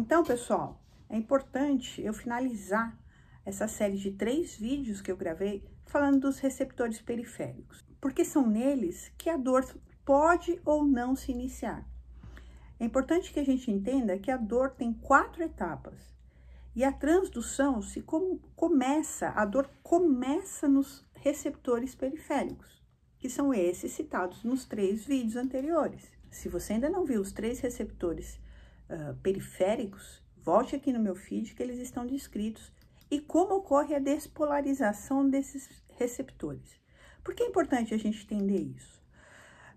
Então, pessoal, é importante eu finalizar essa série de três vídeos que eu gravei falando dos receptores periféricos, porque são neles que a dor pode ou não se iniciar. É importante que a gente entenda que a dor tem quatro etapas e a transdução se com, começa, a dor começa nos receptores periféricos, que são esses citados nos três vídeos anteriores. Se você ainda não viu os três receptores uh, periféricos, volte aqui no meu feed que eles estão descritos e como ocorre a despolarização desses receptores. Por que é importante a gente entender isso?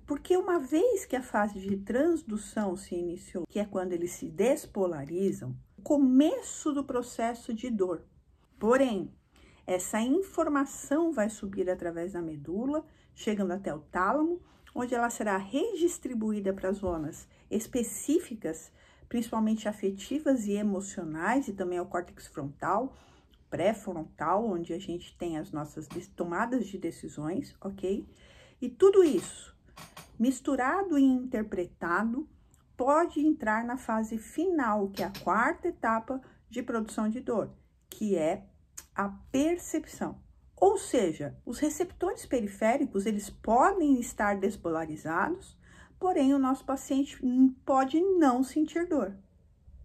Porque uma vez que a fase de transdução se iniciou, que é quando eles se despolarizam, começo do processo de dor. Porém, essa informação vai subir através da medula, chegando até o tálamo, onde ela será redistribuída para as zonas específicas principalmente afetivas e emocionais, e também ao é córtex frontal, pré-frontal, onde a gente tem as nossas tomadas de decisões, ok? E tudo isso, misturado e interpretado, pode entrar na fase final, que é a quarta etapa de produção de dor, que é a percepção. Ou seja, os receptores periféricos, eles podem estar despolarizados, porém o nosso paciente pode não sentir dor,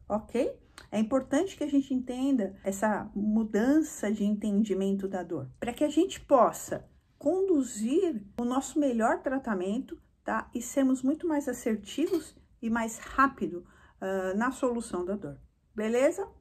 ok? É importante que a gente entenda essa mudança de entendimento da dor, para que a gente possa conduzir o nosso melhor tratamento, tá? E sermos muito mais assertivos e mais rápido uh, na solução da dor, beleza?